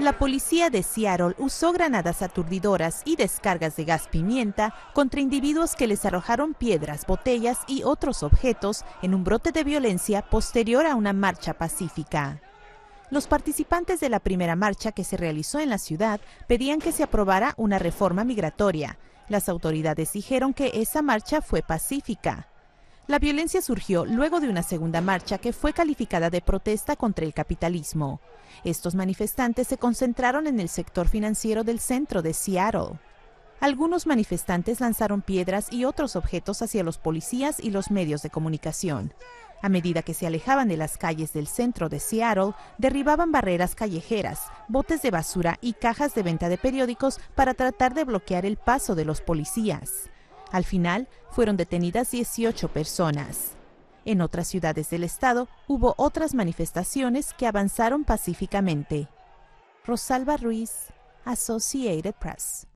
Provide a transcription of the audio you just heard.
La policía de Seattle usó granadas aturdidoras y descargas de gas pimienta contra individuos que les arrojaron piedras, botellas y otros objetos en un brote de violencia posterior a una marcha pacífica. Los participantes de la primera marcha que se realizó en la ciudad pedían que se aprobara una reforma migratoria. Las autoridades dijeron que esa marcha fue pacífica. La violencia surgió luego de una segunda marcha que fue calificada de protesta contra el capitalismo. Estos manifestantes se concentraron en el sector financiero del centro de Seattle. Algunos manifestantes lanzaron piedras y otros objetos hacia los policías y los medios de comunicación. A medida que se alejaban de las calles del centro de Seattle, derribaban barreras callejeras, botes de basura y cajas de venta de periódicos para tratar de bloquear el paso de los policías. Al final, fueron detenidas 18 personas. En otras ciudades del estado hubo otras manifestaciones que avanzaron pacíficamente. Rosalba Ruiz, Associated Press.